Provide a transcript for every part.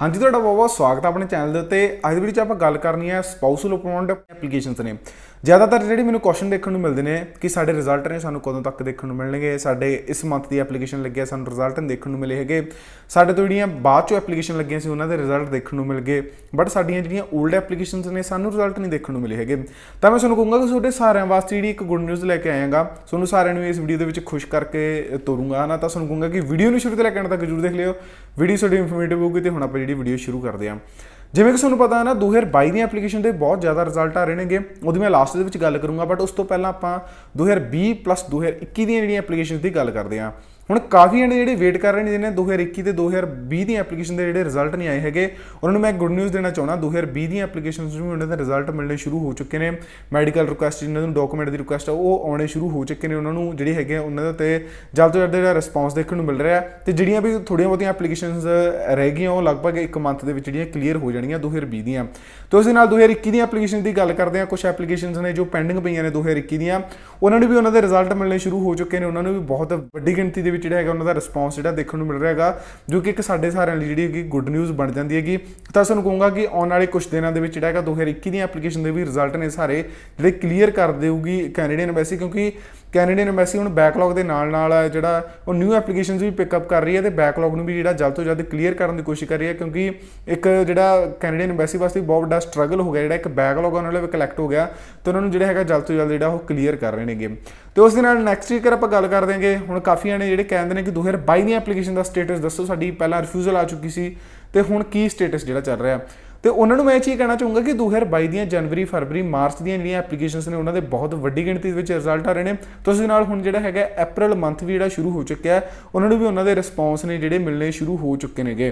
ਹਾਂਜੀ ਤੁਹਾਡਾ ਬਹੁਤ ਬਹੁਤ ਸਵਾਗਤ ਹੈ ਆਪਣੇ ਚੈਨਲ ਦੇ ਉੱਤੇ ਅੱਜ ਦੀ ਵੀਡੀਓ 'ਚ ਆਪਾਂ ਗੱਲ ਕਰਨੀ ਹੈ ਸਪਾਊਸਲ ਅਪਾਉਂਟ ਐਪਲੀਕੇਸ਼ਨਸ ਨੇ ਜ਼ਿਆਦਾਤਰ ਜਿਹੜੀ ਮੈਨੂੰ ਕੁਐਸਚਨ ਦੇਖਣ ਨੂੰ ਮਿਲਦੇ ਨੇ ਕਿ ਸਾਡੇ ਰਿਜ਼ਲਟ ਨੇ ਸਾਨੂੰ ਕਦੋਂ ਤੱਕ ਦੇਖਣ ਨੂੰ ਮਿਲਣਗੇ ਸਾਡੇ ਇਸ ਮੰਥ ਦੀ ਐਪਲੀਕੇਸ਼ਨ ਲੱਗਿਆ ਸਾਨੂੰ ਰਿਜ਼ਲਟ ਦੇਖਣ ਨੂੰ ਮਿਲੇ ਹੈਗੇ ਸਾਡੇ ਤੋਂ ਜਿਹੜੀਆਂ ਬਾਅਦ ਚੋਂ ਐਪਲੀਕੇਸ਼ਨ ਲੱਗੀਆਂ ਸੀ ਉਹਨਾਂ ਦੇ ਰਿਜ਼ਲਟ ਦੇਖਣ ਨੂੰ ਮਿਲ ਗਏ ਬਟ ਸਾਡੀਆਂ ਜਿਹੜੀਆਂ 올ਡ ਐਪਲੀਕੇਸ਼ਨਸ ਨੇ ਸਾਨੂੰ ਰਿਜ਼ਲਟ ਨਹੀਂ ਦੇਖਣ ਨੂੰ ਮਿਲੇ ਹੈਗੇ ਤਾਂ ਮੈਂ ਤੁਹਾਨੂੰ ਕਹੂੰਗਾ ਕਿ ਤੁਹਾਡੇ ਸਾਰਿਆਂ ਵਾਸਤੇ ਜਿਹੜੀ ਇੱਕ ਗੁੱਡ ਨਿਊਜ਼ ਲੈ ਕੇ ਆਇਆਗਾ ਤੁਹਾਨੂੰ ਸਾਰਿਆਂ ਨੂੰ ਇਸ ਵੀਡੀਓ ਦੇ ਵਿੱਚ ਖੁਸ਼ ਕਰਕੇ ਤੋਰੂੰਗਾ ਨਾ ਤਾਂ ਤੁਹਾਨੂੰ ਕਹੂੰਗਾ ਕਿ ਵੀਡੀਓ ਨੂੰ ਸ਼ੁਰੂ ਤੋਂ ਲੈ ਕੇ ਅੰਤ ਤੱਕ ਜ਼ਰੂਰ ਦੇਖ ਲਿਓ ਵੀਡੀਓ ਤੁਹਾਡੀ ਇਨਫੋਰਮੇਟਿਵ ਹੋਊਗੀ ਤੇ ਹੁਣ ਆਪਾਂ ਜਿਹੜੀ ਵੀਡੀਓ ਸ਼ੁਰੂ ਕਰਦੇ ਹਾਂ ਜਿਵੇਂ ਕਿ ਤੁਹਾਨੂੰ ਪਤਾ ਹੈ ਨਾ 2022 ਦੀਆਂ ਐਪਲੀਕੇਸ਼ਨ ਦੇ ਬਹੁਤ ਜ਼ਿਆਦਾ ਰਿਜ਼ਲਟ ਆ ਰਹੇ ਨੇਗੇ ਉਹਦੀ ਮੈਂ ਲਾਸਟ ਦੇ ਵਿੱਚ ਗੱਲ ਕਰੂੰਗਾ ਬਟ ਉਸ ਤੋਂ ਪਹਿਲਾਂ ਆਪਾਂ 2020 2021 ਦੀਆਂ ਜਿਹੜੀਆਂ ਐਪਲੀਕੇਸ਼ਨਸ ਦੀ ਗੱਲ ਕਰਦੇ ਆਂ ਹੁਣ ਕਾਫੀ ਜਣੇ ਜਿਹੜੇ ਵੇਟ ਕਰ ਰਹੇ ਨੇ ਜਿਹਨੇ 2021 ਤੇ 2020 ਦੀਆਂ ਐਪਲੀਕੇਸ਼ਨ ਦੇ ਜਿਹੜੇ ਰਿਜ਼ਲਟ ਨਹੀਂ ਆਏ ਹੈਗੇ ਉਹਨਾਂ ਨੂੰ ਮੈਂ ਗੁੱਡ ਨਿਊਜ਼ ਦੇਣਾ ਚਾਹੁੰਦਾ 2020 ਦੀਆਂ ਐਪਲੀਕੇਸ਼ਨਸ ਨੂੰ ਉਹਨਾਂ ਦੇ ਰਿਜ਼ਲਟ ਮਿਲਣੇ ਸ਼ੁਰੂ ਹੋ ਚੁੱਕੇ ਨੇ ਮੈਡੀਕਲ ਰਿਕੁਐਸਟ ਜਿਨ੍ਹਾਂ ਨੂੰ ਡਾਕੂਮੈਂਟ ਦੀ ਰਿਕੁਐਸਟ ਆ ਉਹ ਆਉਣੇ ਸ਼ੁਰੂ ਹੋ ਚੁੱਕੇ ਨੇ ਉਹਨਾਂ ਨੂੰ ਜਿਹੜੇ ਹੈਗੇ ਉਹਨਾਂ ਦਾ ਤੇ ਜਲਦ ਤੋਂ ਜਲਦ ਜਿਹੜਾ ਰਿਸਪੌਂਸ ਦੇਖਣ ਨੂੰ ਮਿਲ ਰਿਹਾ ਤੇ ਜਿਹੜੀਆਂ ਵੀ ਥੋੜੀਆਂ ਬਹੁਤੀਆਂ ਐਪਲੀਕੇਸ਼ਨਸ ਰਹਿ ਗਈਆਂ ਉਹ ਲਗਭਗ 1 ਮੰਥ ਦੇ ਵਿੱਚ ਜਿਹੜੀਆਂ ਕਲੀਅਰ ਹੋ ਜਾਣੀਆਂ 2020 ਦੀਆਂ ਤੋਂ ਇਸ ਦੇ ਨਾਲ 2021 ਦੀਆਂ ਐਪਲੀਕੇਸ਼ਨ ਦੀ ਗੱਲ ਕਰਦੇ ਹਾਂ ਕੁਝ ਐਪਲੀਕੇਸ਼ਨਸ ਨੇ ਜੋ ਪੈਂਡਿੰਗ ਪਈਆਂ ਨੇ 2021 ਦੀਆਂ ਉਹਨਾਂ ਨੂੰ ਵੀ ਉਹਨਾਂ ਦੇ ਰਿਜ਼ਲਟ ਮਿਲਣੇ ਸ਼ੁਰੂ ਹੋ ਚੁੱਕੇ ਨੇ ਉਹਨਾਂ ਨੂੰ ਵੀ ਬਹੁਤ ਵੱਡੀ ਗਿਣਤੀ ਦੇ ਵੀ ਜਿਹੜਾ ਹੈਗਾ ਉਹਨਾਂ ਦਾ ਰਿਸਪੌਂਸ ਜਿਹੜਾ ਦੇਖਣ ਨੂੰ ਮਿਲ ਰਿਹਾ ਹੈਗਾ ਜੋ ਕਿ ਇੱਕ ਸਾਡੇ ਸਾਰਿਆਂ ਲਈ ਜਿਹੜੀ ਹੈਗੀ ਗੁੱਡ ਨਿਊਜ਼ ਬਣ ਜਾਂਦੀ ਹੈਗੀ ਤਾਂ ਸਾਨੂੰ ਕਹੂੰਗਾ ਕਿ ਆਉਣ ਵਾਲੇ ਕੁਝ ਦਿਨਾਂ ਦੇ ਵਿੱਚ ਜਿਹੜਾ ਹੈਗਾ 2021 ਦੀਆਂ ਐਪਲੀਕੇਸ਼ਨ ਦੇ ਵੀ ਰਿਜ਼ਲਟ ਨੇ ਸਾਰੇ ਜਿਹੜੇ ਕਲੀਅਰ ਕਰ ਦੇਊਗੀ ਕੈਨੇਡੀਅਨ ਐਮਬੈਸੀ ਕਿਉਂਕਿ ਕੈਨੇਡੀਅਨ ਐਮਬੈਸੀ ਹੁਣ ਬੈਕਲੌਗ ਦੇ ਨਾਲ ਨਾਲ ਜਿਹੜਾ ਉਹ ਨਿਊ ਐਪਲੀਕੇਸ਼ਨਸ ਵੀ ਪਿਕ ਅਪ ਕਰ ਰਹੀ ਹੈ ਤੇ ਬੈਕਲੌਗ ਨੂੰ ਵੀ ਜਿਹੜਾ ਜਲਦ ਤੋਂ ਜਲਦ ਕਲੀਅਰ ਕਰਨ ਦੀ ਕੋਸ਼ਿਸ਼ ਕਰ ਰਹੀ ਹੈ ਕਿਉਂਕਿ ਇੱਕ ਜਿਹੜਾ ਕੈਨੇਡੀਅਨ ਐਮਬੈਸੀ ਵਾਸਤੇ ਬਹੁਤ ਵੱਡਾ ਸਟਰਗਲ ਹੋ ਗਿਆ ਜਿਹੜਾ ਇੱਕ ਬੈਕਲੌਗ ਉਹਨਾਂ ਲਈ ਕਲੈਕਟ ਹੋ ਗਿਆ ਤੇ ਉਹਨਾਂ ਨੂੰ ਜਿਹੜਾ ਹੈਗਾ ਜਲਦ ਤੋਂ ਜਲਦ ਜਿਹੜਾ ਉਹ ਕਲੀਅਰ ਕਰ ਰਹੇ ਨੇਗੇ ਤੇ ਉਸ ਦੇ ਨਾਲ ਨੈਕਸਟ ਕਰ ਆਪਾਂ ਗੱਲ ਕਰ ਦੇਾਂਗੇ ਹੁਣ ਕਾਫੀ ਆਣੇ ਜਿਹੜੇ ਕਹਿੰਦੇ ਨੇ ਕਿ 2022 ਦੀ ਐਪਲੀਕੇਸ਼ਨ ਦਾ ਸਟੇਟਸ ਦੱਸੋ ਸਾਡੀ ਪਹਿਲਾਂ ਰਿਫਿਊਜ਼ਲ ਆ ਚੁੱਕੀ ਸੀ ਤੇ ਹੁਣ ਕੀ ਸਟੇਟਸ ਜਿਹੜਾ ਚੱਲ ਰਿਹਾ ਤੇ ਉਹਨਾਂ ਨੂੰ ਮੈਂ ਇਹ ਚੀਜ਼ ਕਹਿਣਾ ਚਾਹੂੰਗਾ ਕਿ 2022 ਦੀਆਂ ਜਨਵਰੀ ਫਰਵਰੀ ਮਾਰਚ ਦੀਆਂ ਜਿਹੜੀਆਂ ਐਪਲੀਕੇਸ਼ਨਸ ਨੇ ਉਹਨਾਂ ਦੇ ਬਹੁਤ ਵੱਡੀ ਗਿਣਤੀ ਦੇ ਵਿੱਚ ਰਿਜ਼ਲਟ ਆ ਰਹੇ ਨੇ ਉਸ ਦੇ ਨਾਲ ਹੁਣ ਜਿਹੜਾ ਹੈਗਾ ਅਪ੍ਰੈਲ ਮੰਥ ਵੀ ਜਿਹੜਾ ਸ਼ੁਰੂ ਹੋ ਚੁੱਕਿਆ ਉਹਨਾਂ ਨੂੰ ਵੀ ਉਹਨਾਂ ਦੇ ਰਿਸਪੌਂਸ ਨੇ ਜਿਹੜੇ ਮਿਲਣੇ ਸ਼ੁਰੂ ਹੋ ਚੁੱਕੇ ਨੇਗੇ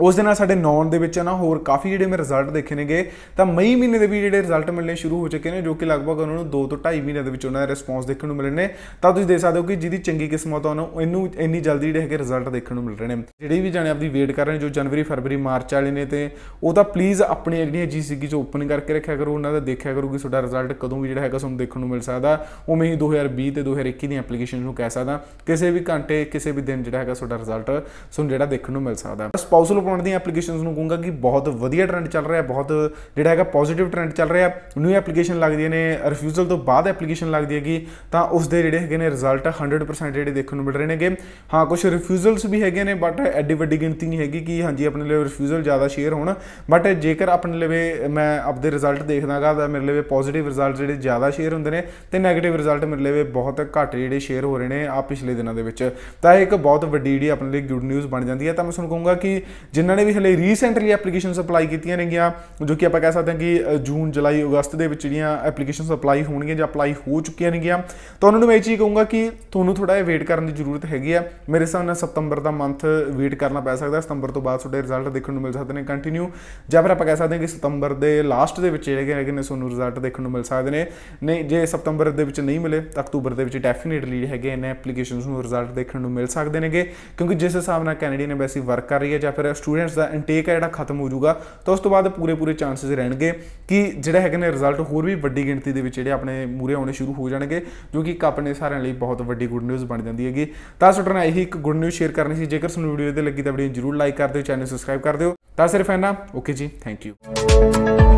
ਉਸ ਦੇ ਨਾਲ ਸਾਡੇ ਨੌਨ ਦੇ ਵਿੱਚ ਨਾ ਹੋਰ ਕਾਫੀ ਜਿਹੜੇ ਮੈਂ ਰਿਜ਼ਲਟ ਦੇਖੇ ਨੇਗੇ ਤਾਂ ਮਈ ਮਹੀਨੇ ਦੇ ਵੀ ਜਿਹੜੇ ਰਿਜ਼ਲਟ ਮਿਲਨੇ ਸ਼ੁਰੂ ਹੋ ਚੁੱਕੇ ਨੇ ਜੋ ਕਿ ਲਗਭਗ ਉਹਨਾਂ ਨੂੰ 2 ਤੋਂ 2.5 ਮਹੀਨੇ ਦੇ ਵਿੱਚ ਉਹਨਾਂ ਦਾ ਰਿਸਪੌਂਸ ਦੇਖਣ ਨੂੰ ਮਿਲਣੇ ਨੇ ਤਾਂ ਤੁਸੀਂ ਦੇਖ ਸਕਦੇ ਹੋ ਕਿ ਜਿਹਦੀ ਚੰਗੀ ਕਿਸਮਤ ਉਹਨਾਂ ਇਹਨੂੰ ਇੰਨੀ ਜਲਦੀ ਜਿਹੜੇ ਹੈਗੇ ਰਿਜ਼ਲਟ ਦੇਖਣ ਨੂੰ ਮਿਲ ਰਹੇ ਨੇ ਜਿਹੜੇ ਵੀ ਜਾਣੇ ਆਪਦੀ ਵੇਟ ਕਰ ਰਹੇ ਨੇ ਜੋ ਜਨਵਰੀ ਫਰਵਰੀ ਮਾਰਚ ਵਾਲੇ ਨੇ ਤੇ ਉਹ ਤਾਂ ਪਲੀਜ਼ ਆਪਣੀ ਜਿਹੜੀਆਂ ਜੀਸੀਜੀ ਚ ਓਪਨ ਕਰਕੇ ਰੱਖਿਆ ਕਰੋ ਉਹਨਾਂ ਦਾ ਦੇਖਿਆ ਕਰੋ ਕਿ ਤੁਹਾਡਾ ਰਿਜ਼ਲਟ ਕਦੋਂ ਵੀ ਜਿਹੜਾ ਹੈਗਾ ਤੁਹਾਨੂੰ ਦੇਖਣ ਨੂੰ ਮਿਲ ਸਕਦਾ ਉਵੇਂ ਹੀ 2020 ਤੇ 2021 ਦੀ ਐਪਲੀਕੇਸ਼ਨ ਨੂੰ ਕਹਿ ਸਕਦਾ ਕਿਸੇ ਵੀ ਘੰਟੇ ਕਿਸੇ ਵੀ ਦਿਨ ਜਿਹੜਾ ਹੈਗਾ ਤੁਹਾਡਾ ਰਿਜ਼ਲਟ ਤੁਹਾਨੂੰ ਜਿਹੜਾ ਦੇਖਣ ਨੂੰ ਮਿਲ ਸਕਦਾ ਸਪਾਊਸਲ ਫੰਡ ਦੀਆਂ ਐਪਲੀਕੇਸ਼ਨਸ ਨੂੰ ਕਹੂੰਗਾ ਕਿ ਬਹੁਤ ਵਧੀਆ ਟ੍ਰੈਂਡ ਚੱਲ ਰਿਹਾ ਹੈ ਬਹੁਤ ਜਿਹੜਾ ਹੈਗਾ ਪੋਜ਼ਿਟਿਵ ਟ੍ਰੈਂਡ ਚੱਲ ਰਿਹਾ ਨਿਊ ਐਪਲੀਕੇਸ਼ਨ ਲੱਗਦੀਆਂ ਨੇ ਰਿਫਿਊਜ਼ਲ ਤੋਂ ਬਾਅਦ ਐਪਲੀਕੇਸ਼ਨ ਲੱਗਦੀ ਹੈਗੀ ਤਾਂ ਉਸ ਦੇ ਜਿਹੜੇ ਹੈਗੇ ਨੇ ਰਿਜ਼ਲਟ 100% ਜਿਹੜੇ ਦੇਖਣ ਨੂੰ ਮਿਲ ਰਹੇ ਨੇਗੇ ਹਾਂ ਕੁਝ ਰਿਫਿਊਜ਼ਲਸ ਵੀ ਹੈਗੇ ਨੇ ਬਟ ਐਡੀ ਵੱਡੀ ਗਿਣਤੀ ਨਹੀਂ ਹੈਗੀ ਕਿ ਹਾਂਜੀ ਆਪਣੇ ਲਈ ਰਿਫਿਊਜ਼ਲ ਜ਼ਿਆਦਾ ਸ਼ੇਅਰ ਹੋਣ ਬਟ ਜੇਕਰ ਆਪਣੇ ਲਈ ਮੈਂ ਆਪਦੇ ਰਿਜ਼ਲਟ ਦੇਖਦਾਗਾ ਤਾਂ ਮੇਰੇ ਲਈ ਪੋਜ਼ਿਟਿਵ ਰਿਜ਼ਲਟ ਜਿਹੜੇ ਜ਼ਿਆਦਾ ਸ਼ੇਅਰ ਹੁੰਦੇ ਨੇ ਤੇ 네ਗੇਟਿਵ ਰਿਜ਼ਲਟ ਮੇਰੇ ਲਈ ਬਹੁਤ ਘੱਟ ਜਿਹੜੇ ਸ਼ੇਅਰ ਹੋ ਰਹੇ ਨੇ ਆ ਪਿਛਲੇ ਦਿਨਾਂ ਦੇ ਵਿੱਚ ਤਾਂ ਇਹ ਇੱਕ ਬਹੁਤ ਵੱਡੀ ਜਿਹੜੀ ਆਪਣੇ ਲਈ ਗੁੱਡ ਨਿਊਜ਼ ਬਣ ਜਾਂਦੀ ਹੈ ਤਾਂ ਮੈਂ ਤੁਹਾਨੂੰ ਕਹੂੰਗਾ ਕਿ ਜਿਨ੍ਹਾਂ ਨੇ ਵੀ ਹਲੇ ਰੀਸੈਂਟਲੀ ਐਪਲੀਕੇਸ਼ਨਸ ਅਪਲਾਈ ਕੀਤੀਆਂ ਨੇਗੀਆਂ ਜੋ ਕਿ ਆਪਾਂ ਕਹਿ ਸਕਦੇ ਹਾਂ ਕਿ ਜੂਨ ਜੁਲਾਈ ਅਗਸਤ ਦੇ ਵਿੱਚ ਜਿਹੜੀਆਂ ਐਪਲੀਕੇਸ਼ਨਸ ਅਪਲਾਈ ਹੋਣਗੀਆਂ ਜਾਂ ਅਪਲਾਈ ਹੋ ਚੁੱਕੀਆਂ ਨੇਗੀਆਂ ਤਾਂ ਉਹਨਾਂ ਨੂੰ ਮੈਂ ਇਹ ਚੀਜ਼ ਕਹੂੰਗਾ ਕਿ ਤੁਹਾਨੂੰ ਥੋੜਾ ਜਿਹਾ ਵੇਟ ਕਰਨ ਦੀ ਜ਼ਰੂਰਤ ਹੈਗੀ ਆ ਮੇਰੇ ਹਿਸਾਬ ਨਾਲ ਸਤੰਬਰ ਦਾ ਮੰਥ ਵੇਟ ਕਰਨਾ ਪੈ ਸਕਦਾ ਸਤੰਬਰ ਤੋਂ ਬਾਅਦ ਤੁਹਾਡੇ ਰਿਜ਼ਲਟ ਦੇਖਣ ਨੂੰ ਮਿਲ ਸਕਦੇ ਨੇ ਕੰਟੀਨਿਊ ਜਾਂ ਫਿਰ ਆਪਾਂ ਕਹਿ ਸਕਦੇ ਹਾਂ ਕਿ ਸਤੰਬਰ ਦੇ ਲਾਸਟ ਦੇ ਵਿੱਚ ਜਿਹੜੇ ਹੈਗੇ ਨੇ ਤੁਹਾਨੂੰ ਰਿਜ਼ਲਟ ਦੇਖਣ ਨੂੰ ਮਿਲ ਸਕਦੇ ਨੇ ਨਹੀਂ ਜੇ ਸਤੰਬਰ ਦੇ ਵਿੱਚ ਨਹੀਂ ਮਿਲੇ ਤਾਂ ਅਕਤੂਬਰ ਦੇ ਵਿੱਚ ਡੈਫੀਨਿਟਲੀ ਹੈਗੇ ਨੇ ਐਪਲੀਕੇਸ਼ਨਸ ਨੂੰ ਰਿਜ਼ਲਟ ਦੇਖਣ ਨੂੰ ਮਿਲ ਸਕਦੇ ਨੇਗੇ ਕਿਉਂਕਿ ਜਿਸ ਹਿਸਾਬ ਨਾਲ ਕੈਨੇਡੀਅਨ ਐਮਬੈਸੀ ਵਰਕ ਕਰ ਰਹੀ ਹੈ ਜਾਂ ਫਿਰ ਸਟੂਡੈਂਟਸ ਦਾ ਇਨਟੇਕ ਹੈ ਜਿਹੜਾ ਖਤਮ ਹੋ ਜਾਊਗਾ ਤਾਂ ਉਸ ਤੋਂ ਬਾਅਦ ਪੂਰੇ ਪੂਰੇ ਚਾਂਸਸ ਰਹਿਣਗੇ ਕਿ ਜਿਹੜਾ ਹੈਗੇ ਨੇ ਰਿਜ਼ਲਟ ਹੋਰ ਵੀ ਵੱਡੀ ਗਿਣਤੀ ਦੇ ਵਿੱਚ ਜਿਹੜੇ ਆਪਣੇ ਮੂਰੇ ਆਉਣੇ ਸ਼ੁਰੂ ਹੋ ਜਾਣਗੇ ਜੋ ਕਿ ਇੱਕ ਆਪਣੇ ਸਾਰਿਆਂ ਲਈ ਬਹੁਤ ਵੱਡੀ ਗੁੱਡ ਨਿਊਜ਼ ਬਣ ਜਾਂਦੀ ਹੈਗੀ ਤਾਂ ਸਟੂਡੈਂਟ ਇਹੀ ਇੱਕ ਗੁੱਡ ਨਿਊਜ਼ ਸ਼ੇਅਰ ਕਰਨੀ ਸੀ ਜੇਕਰ ਤੁਹਾਨੂੰ ਵੀਡੀਓ ਤੇ ਲੱਗੀ ਤਾਂ ਵੀਡੀਓ ਜਰੂਰ ਲਾਈਕ ਕਰ ਦਿਓ ਚੈਨਲ ਸਬਸਕ੍ਰਾਈਬ ਕਰ ਦਿਓ ਤਾਂ ਸਿਰਫ ਇਹਨਾਂ ਓਕੇ ਜੀ ਥੈਂਕ ਯੂ